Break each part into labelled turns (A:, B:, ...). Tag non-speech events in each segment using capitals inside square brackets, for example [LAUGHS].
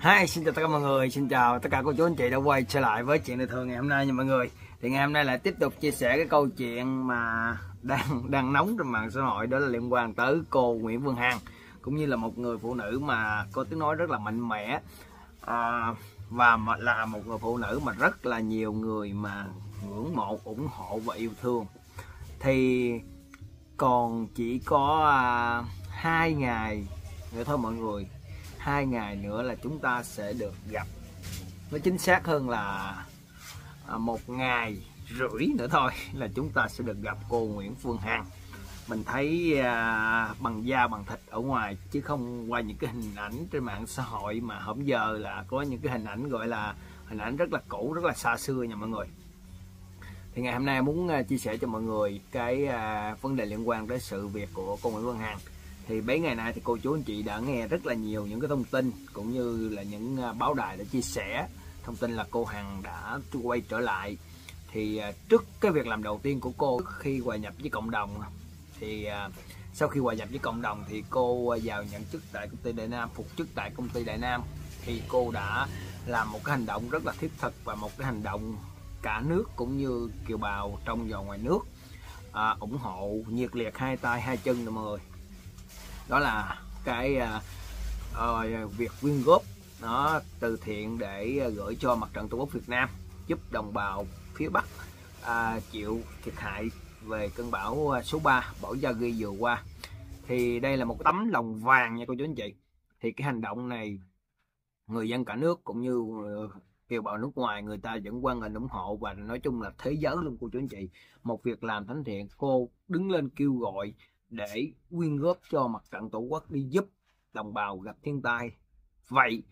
A: Hi, xin chào tất cả mọi người, xin chào tất cả cô chú anh chị đã quay trở lại với chuyện đời thường ngày hôm nay nha mọi người Thì ngày hôm nay lại tiếp tục chia sẻ cái câu chuyện mà đang đang nóng trên mạng xã hội đó là liên quan tới cô Nguyễn Vương Hằng Cũng như là một người phụ nữ mà có tiếng nói rất là mạnh mẽ à, Và là một người phụ nữ mà rất là nhiều người mà ngưỡng mộ, ủng hộ và yêu thương Thì còn chỉ có à, hai ngày nữa thôi mọi người hai ngày nữa là chúng ta sẽ được gặp nó chính xác hơn là à, một ngày rưỡi nữa thôi [LAUGHS] là chúng ta sẽ được gặp cô Nguyễn Phương Hằng mình thấy à, bằng da bằng thịt ở ngoài chứ không qua những cái hình ảnh trên mạng xã hội mà hôm giờ là có những cái hình ảnh gọi là hình ảnh rất là cũ rất là xa xưa nha mọi người thì ngày hôm nay muốn à, chia sẻ cho mọi người cái à, vấn đề liên quan tới sự việc của cô Nguyễn Phương Hằng thì mấy ngày nay thì cô chú anh chị đã nghe rất là nhiều những cái thông tin cũng như là những à, báo đài đã chia sẻ thông tin là cô Hằng đã quay trở lại thì à, trước cái việc làm đầu tiên của cô khi hòa nhập với cộng đồng thì à, sau khi hòa nhập với cộng đồng thì cô vào nhận chức tại công ty Đại Nam phục chức tại công ty Đại Nam thì cô đã làm một cái hành động rất là thiết thực và một cái hành động cả nước cũng như kiều bào trong và ngoài nước à, ủng hộ nhiệt liệt hai tay hai chân nè mọi người đó là cái uh, việc quyên góp nó từ thiện để à, gửi cho mặt trận tổ quốc Việt Nam giúp đồng bào phía Bắc uh, chịu thiệt hại về cơn bão số 3 bão Gia Ghi vừa qua thì đây là một tấm lòng vàng nha cô chú anh chị thì cái hành động này người dân cả nước cũng như ờ, kiều bào nước ngoài người ta vẫn quan hệ ủng hộ và nói chung là thế giới luôn cô chú anh chị một việc làm thánh thiện cô đứng lên kêu gọi để quyên góp cho mặt trận tổ quốc đi giúp đồng bào gặp thiên tai vậy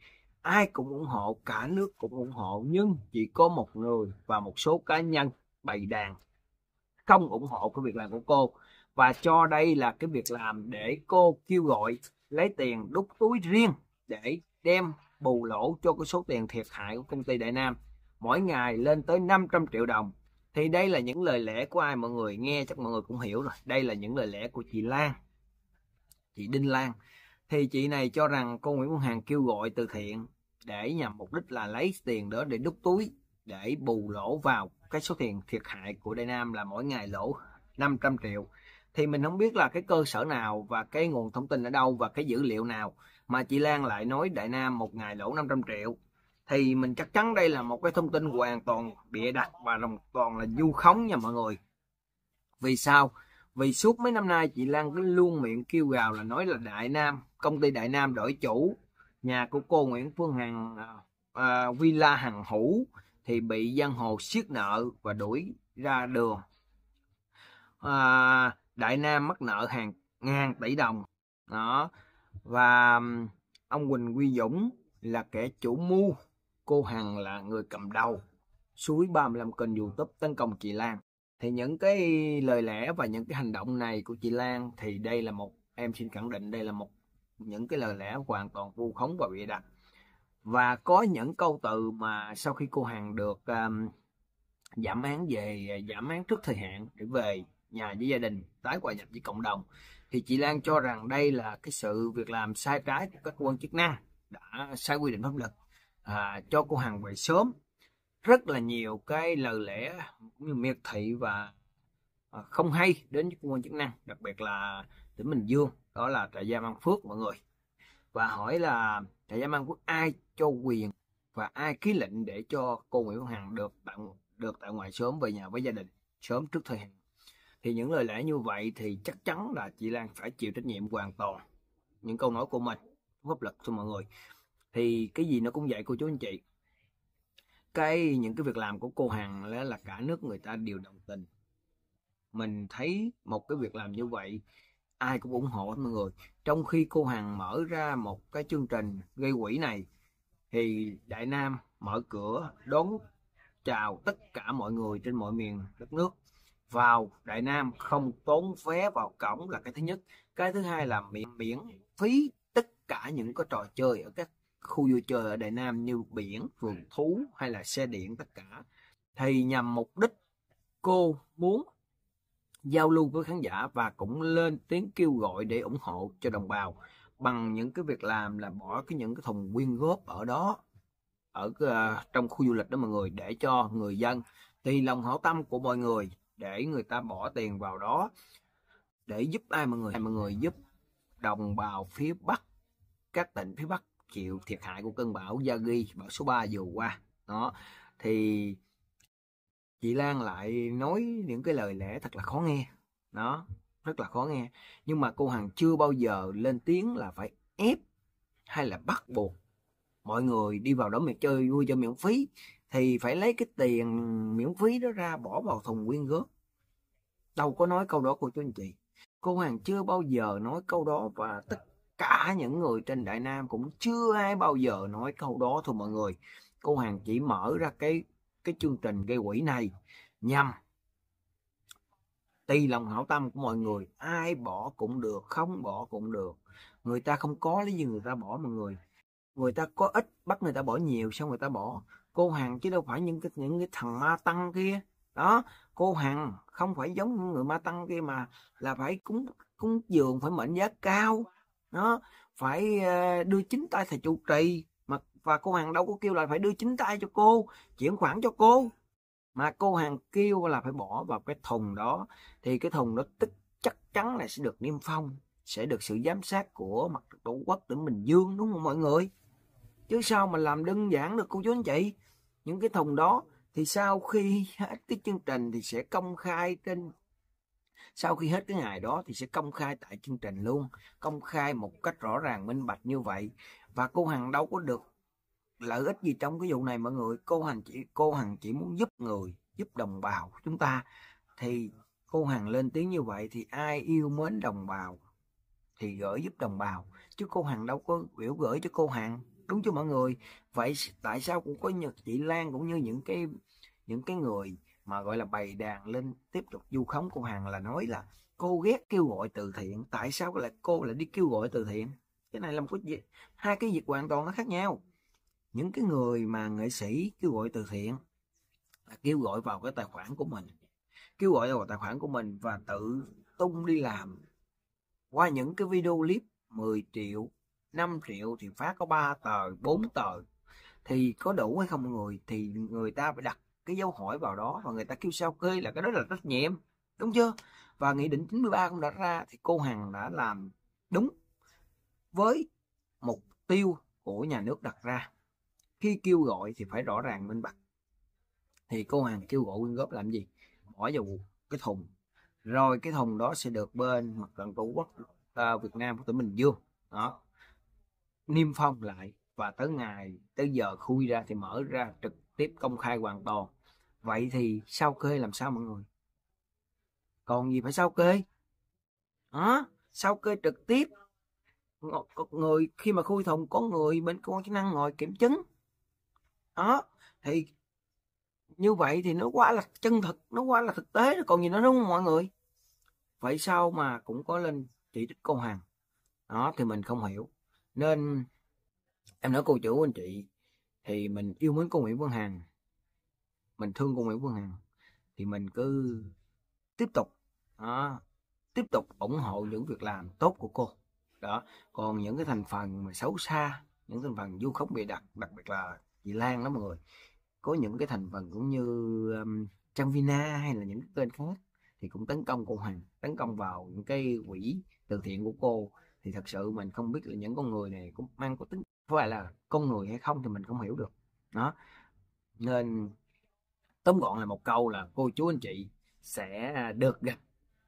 A: ai cũng ủng hộ cả nước cũng ủng hộ nhưng chỉ có một người và một số cá nhân bày đàn không ủng hộ cái việc làm của cô và cho đây là cái việc làm để cô kêu gọi lấy tiền đút túi riêng để đem bù lỗ cho cái số tiền thiệt hại của công ty Đại Nam mỗi ngày lên tới 500 triệu đồng thì đây là những lời lẽ của ai mọi người nghe chắc mọi người cũng hiểu rồi đây là những lời lẽ của chị Lan chị Đinh Lan thì chị này cho rằng cô Nguyễn Phương Hằng kêu gọi từ thiện để nhằm mục đích là lấy tiền đó để đút túi để bù lỗ vào cái số tiền thiệt hại của Đại Nam là mỗi ngày lỗ 500 triệu thì mình không biết là cái cơ sở nào và cái nguồn thông tin ở đâu và cái dữ liệu nào mà chị Lan lại nói Đại Nam một ngày lỗ 500 triệu thì mình chắc chắn đây là một cái thông tin hoàn toàn bịa đặt và hoàn toàn là du khống nha mọi người vì sao vì suốt mấy năm nay chị Lan cứ luôn miệng kêu gào là nói là Đại Nam công ty Đại Nam đổi chủ nhà của cô Nguyễn Phương Hằng uh, Villa Hằng Hữu thì bị giang hồ siết nợ và đuổi ra đường à, Đại Nam mắc nợ hàng ngàn tỷ đồng đó và ông Quỳnh Quy Dũng là kẻ chủ mưu cô Hằng là người cầm đầu suối 35 kênh YouTube tấn công chị Lan. Thì những cái lời lẽ và những cái hành động này của chị Lan thì đây là một em xin khẳng định đây là một những cái lời lẽ hoàn toàn vu khống và bịa đặt. Và có những câu từ mà sau khi cô Hằng được um, giảm án về giảm án trước thời hạn để về nhà với gia đình tái hòa nhập với cộng đồng thì chị Lan cho rằng đây là cái sự việc làm sai trái của các cơ quan chức năng đã sai quy định pháp luật à, cho cô Hằng về sớm rất là nhiều cái lời lẽ cũng như miệt thị và à, không hay đến với cơ quan chức năng đặc biệt là tỉnh Bình Dương đó là trại giam An Phước mọi người và hỏi là trại giam An Phước ai cho quyền và ai ký lệnh để cho cô Nguyễn Phương Hằng được tại được tại ngoại sớm về nhà với gia đình sớm trước thời hạn thì những lời lẽ như vậy thì chắc chắn là chị Lan phải chịu trách nhiệm hoàn toàn những câu nói của mình pháp luật cho mọi người thì cái gì nó cũng vậy cô chú anh chị cái những cái việc làm của cô hằng là, là cả nước người ta đều đồng tình mình thấy một cái việc làm như vậy ai cũng ủng hộ hết mọi người trong khi cô hằng mở ra một cái chương trình gây quỹ này thì đại nam mở cửa đón chào tất cả mọi người trên mọi miền đất nước vào đại nam không tốn vé vào cổng là cái thứ nhất cái thứ hai là miễn miễn phí tất cả những cái trò chơi ở các khu vui chơi ở Đại Nam như biển, vườn ừ. thú hay là xe điện tất cả thì nhằm mục đích cô muốn giao lưu với khán giả và cũng lên tiếng kêu gọi để ủng hộ cho đồng bào bằng những cái việc làm là bỏ cái những cái thùng quyên góp ở đó ở uh, trong khu du lịch đó mọi người để cho người dân thì lòng hảo tâm của mọi người để người ta bỏ tiền vào đó để giúp ai mọi người mọi người giúp đồng bào phía bắc các tỉnh phía bắc chịu thiệt hại của cơn bão Yagi bão số 3 vừa qua đó thì chị Lan lại nói những cái lời lẽ thật là khó nghe đó rất là khó nghe nhưng mà cô Hằng chưa bao giờ lên tiếng là phải ép hay là bắt buộc mọi người đi vào đó mà chơi vui cho miễn phí thì phải lấy cái tiền miễn phí đó ra bỏ vào thùng quyên góp đâu có nói câu đó cô chú anh chị cô Hằng chưa bao giờ nói câu đó và tất cả những người trên đại nam cũng chưa ai bao giờ nói câu đó thôi mọi người cô hàng chỉ mở ra cái cái chương trình gây quỹ này nhằm tùy lòng hảo tâm của mọi người ai bỏ cũng được không bỏ cũng được người ta không có lý gì người ta bỏ mọi người người ta có ít bắt người ta bỏ nhiều xong người ta bỏ cô hằng chứ đâu phải những cái những cái thằng ma tăng kia đó cô hằng không phải giống người ma tăng kia mà là phải cúng cúng dường phải mệnh giá cao nó phải ờ, đưa chính tay thầy trụ trì mà và cô hàng đâu có kêu là phải đưa chính tay cho cô chuyển khoản cho cô mà cô hàng kêu là phải bỏ vào cái thùng đó thì cái thùng đó tức chắc chắn là sẽ được niêm phong sẽ được sự giám sát của mặt tổ quốc tỉnh bình dương đúng không mọi người chứ sao mà làm đơn giản được cô chú anh chị những cái thùng đó thì sau khi hết cái chương trình thì sẽ công khai trên sau khi hết cái ngày đó thì sẽ công khai tại chương trình luôn công khai một cách rõ ràng minh bạch như vậy và cô hằng đâu có được lợi ích gì trong cái vụ này mọi người cô hằng chỉ cô hằng chỉ muốn giúp người giúp đồng bào chúng ta thì cô hằng lên tiếng như vậy thì ai yêu mến đồng bào thì gửi giúp đồng bào chứ cô hằng đâu có biểu gửi cho cô hằng đúng chứ mọi người vậy tại sao cũng có như chị lan cũng như những cái những cái người mà gọi là bày đàn lên tiếp tục du khống cô hằng là nói là cô ghét kêu gọi từ thiện tại sao lại cô lại đi kêu gọi từ thiện cái này là một cái gì hai cái việc hoàn toàn nó khác nhau những cái người mà nghệ sĩ kêu gọi từ thiện là kêu gọi vào cái tài khoản của mình kêu gọi vào tài khoản của mình và tự tung đi làm qua những cái video clip 10 triệu 5 triệu thì phát có 3 tờ 4 tờ thì có đủ hay không người thì người ta phải đặt cái dấu hỏi vào đó và người ta kêu sao kê là cái đó là trách nhiệm đúng chưa và nghị định 93 cũng đã ra thì cô Hằng đã làm đúng với mục tiêu của nhà nước đặt ra khi kêu gọi thì phải rõ ràng minh bạch thì cô Hằng kêu gọi quyên góp làm gì bỏ vào cái thùng rồi cái thùng đó sẽ được bên mặt trận tổ quốc uh, Việt Nam của tỉnh Bình Dương đó niêm phong lại và tới ngày tới giờ khui ra thì mở ra trực tiếp công khai hoàn toàn vậy thì sao kê làm sao mọi người còn gì phải sao kê đó à, sao kê trực tiếp người khi mà khui thùng có người bên cơ quan chức năng ngồi kiểm chứng đó thì như vậy thì nó quá là chân thực nó quá là thực tế còn gì nữa đúng không mọi người vậy sao mà cũng có lên chỉ trích cô hằng đó thì mình không hiểu nên em nói cô chủ anh chị thì mình yêu mến cô nguyễn Vân hằng mình thương cô Nguyễn Phương Hằng thì mình cứ tiếp tục đó, tiếp tục ủng hộ những việc làm tốt của cô đó còn những cái thành phần mà xấu xa những thành phần du khống bị đặt đặc biệt là chị Lan đó mọi người có những cái thành phần cũng như um, Trang Vina hay là những cái tên khác thì cũng tấn công cô Hằng tấn công vào những cái quỹ từ thiện của cô thì thật sự mình không biết là những con người này cũng mang có tính có phải là con người hay không thì mình không hiểu được đó nên tóm gọn là một câu là cô chú anh chị sẽ được gặp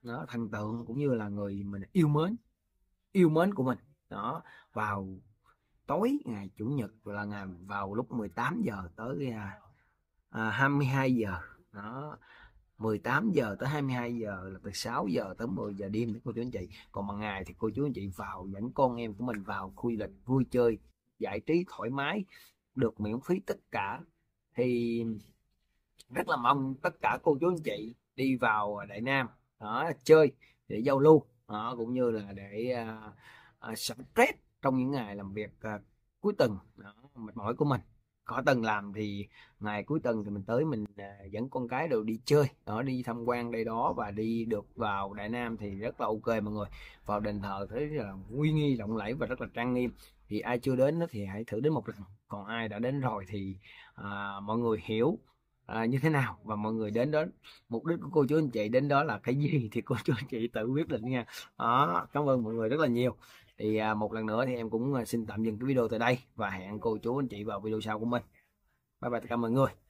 A: nó thần tượng cũng như là người mình yêu mến yêu mến của mình đó vào tối ngày chủ nhật là ngày vào lúc 18 giờ tới à, 22 à, giờ đó 18 giờ tới 22 giờ là từ 6 giờ tới 10 giờ đêm đấy cô chú anh chị còn bằng ngày thì cô chú anh chị vào dẫn con em của mình vào khu lịch vui chơi giải trí thoải mái được miễn phí tất cả thì rất là mong tất cả cô chú anh chị đi vào đại nam đó, chơi để giao lưu đó, cũng như là để uh, uh, stress trong những ngày làm việc uh, cuối tuần đó, mệt mỏi của mình có tuần làm thì ngày cuối tuần thì mình tới mình uh, dẫn con cái đều đi chơi đó đi tham quan đây đó và đi được vào đại nam thì rất là ok mọi người vào đền thờ thấy là uy nghi rộng lẫy và rất là trang nghiêm thì ai chưa đến thì hãy thử đến một lần còn ai đã đến rồi thì à, mọi người hiểu À, như thế nào và mọi người đến đó mục đích của cô chú anh chị đến đó là cái gì [LAUGHS] thì cô chú anh chị tự quyết định nha đó cảm ơn mọi người rất là nhiều thì à, một lần nữa thì em cũng à, xin tạm dừng cái video tại đây và hẹn cô chú anh chị vào video sau của mình bye bye tất cả mọi người